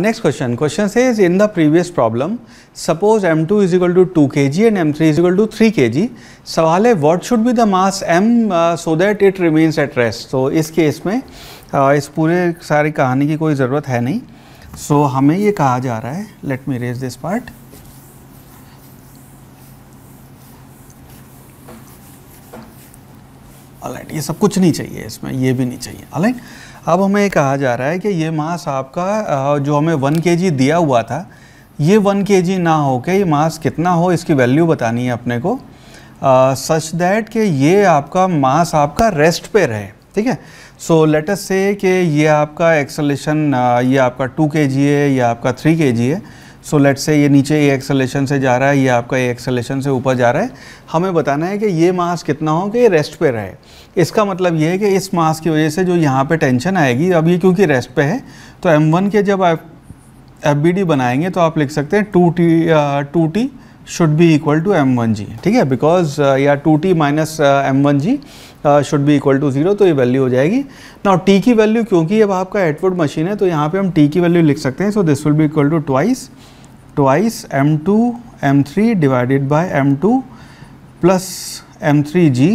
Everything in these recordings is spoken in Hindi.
next question question say is in the previous problem suppose M two is equal to two K G and M three is equal to three K G सवाल है what should be the mass M so that it remains at rest तो इस केस में uh, इस पूरे सारी कहानी की कोई ज़रूरत है नहीं सो so, हमें ये कहा जा रहा है let me raise this part alight ये सब कुछ नहीं चाहिए इसमें ये भी नहीं चाहिए अलाइट अब हमें कहा जा रहा है कि ये मास आपका जो हमें वन के दिया हुआ था ये वन के ना हो के ये मास कितना हो इसकी वैल्यू बतानी है अपने को सच दैट कि ये आपका मास आपका रेस्ट पे रहे ठीक है सो अस से कि ये आपका एक्सलेशन ये आपका टू के है ये आपका थ्री के है सो लेट से ये नीचे ये एक्सलेशन से जा रहा है ये आपका ए एक्सलेशन से ऊपर जा रहा है हमें बताना है कि ये मास कितना हो कि ये रेस्ट पे रहे इसका मतलब ये है कि इस मास की वजह से जो यहाँ पे टेंशन आएगी अब ये क्योंकि रेस्ट पे है तो एम के जब आप एफ बनाएंगे तो आप लिख सकते हैं two T two T equal to M one G ठीक है बिकॉज uh, या two T minus M one G should भी इक्वल टू जीरो तो ये वैल्यू हो जाएगी नाउ टी की वैल्यू क्योंकि अब आपका एटवुड मशीन है तो यहाँ पे हम टी की वैल्यू लिख सकते हैं सो दिस विल भी equal to twice twice m2 m3 divided by m2 plus M three G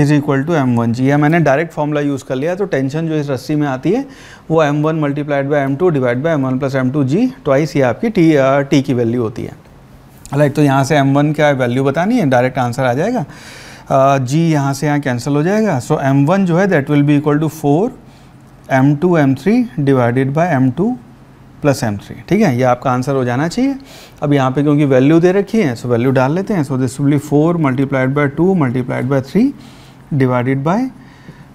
is equal to M one G या मैंने डायरेक्ट फॉर्मूला यूज़ कर लिया तो टेंशन जो इस रस्सी में आती है वो M one multiplied by M two divide by M one plus M two G twice ये आपकी टी टी की वैल्यू होती है लाइक तो यहाँ से एम वन का वैल्यू बतानी है डायरेक्ट आंसर आ जाएगा जी uh, यहाँ से यहाँ कैंसिल हो जाएगा सो एम वन जो है that will be equal to four M two M three divided by M two plus M three ठीक है ये आपका आंसर हो जाना चाहिए अब यहाँ पे क्योंकि वैल्यू दे रखी है सो वैल्यू डाल लेते हैं so this will be four multiplied by two multiplied by three divided by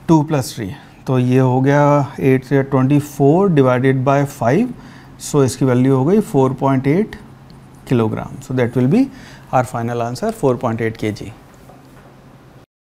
two plus three तो ये हो गया एट से twenty four divided by five so इसकी वैल्यू हो गई four point eight kilogram so that will be our final answer four point eight K ji